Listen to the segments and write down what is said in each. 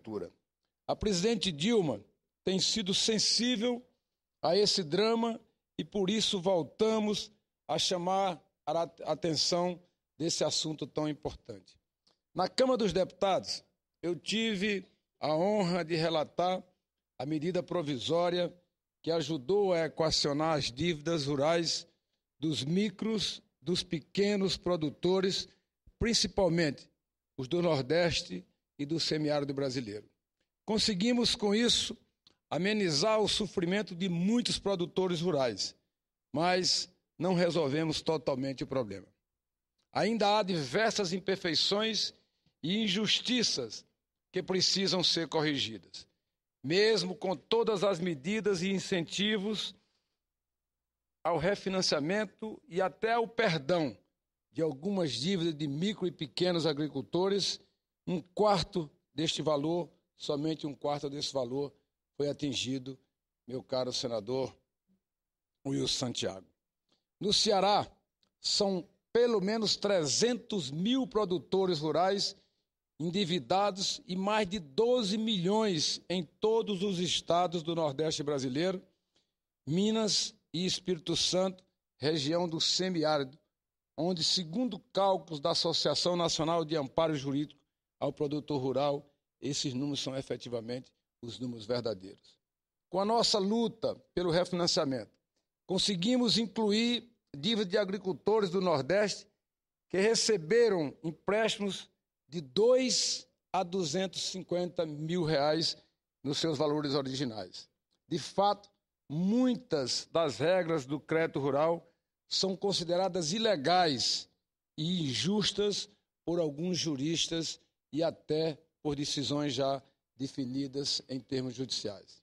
Cultura. A presidente Dilma tem sido sensível a esse drama e por isso voltamos a chamar a atenção desse assunto tão importante. Na Câmara dos Deputados, eu tive a honra de relatar a medida provisória que ajudou a equacionar as dívidas rurais dos micros, dos pequenos produtores, principalmente os do Nordeste e do semiárido brasileiro. Conseguimos, com isso, amenizar o sofrimento de muitos produtores rurais, mas não resolvemos totalmente o problema. Ainda há diversas imperfeições e injustiças que precisam ser corrigidas. Mesmo com todas as medidas e incentivos ao refinanciamento e até ao perdão de algumas dívidas de micro e pequenos agricultores, um quarto deste valor, somente um quarto desse valor foi atingido, meu caro senador Wilson Santiago. No Ceará, são pelo menos 300 mil produtores rurais endividados e mais de 12 milhões em todos os estados do Nordeste brasileiro, Minas e Espírito Santo, região do semiárido, onde, segundo cálculos da Associação Nacional de Amparo Jurídico ao produtor rural, esses números são efetivamente os números verdadeiros. Com a nossa luta pelo refinanciamento, conseguimos incluir dívidas de agricultores do Nordeste que receberam empréstimos de 2 a 250 mil reais nos seus valores originais. De fato, muitas das regras do crédito rural são consideradas ilegais e injustas por alguns juristas e até por decisões já definidas em termos judiciais.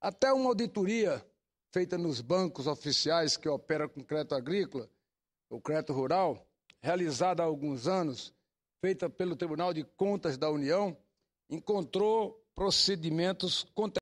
Até uma auditoria feita nos bancos oficiais que opera com crédito agrícola, ou crédito rural, realizada há alguns anos, feita pelo Tribunal de Contas da União, encontrou procedimentos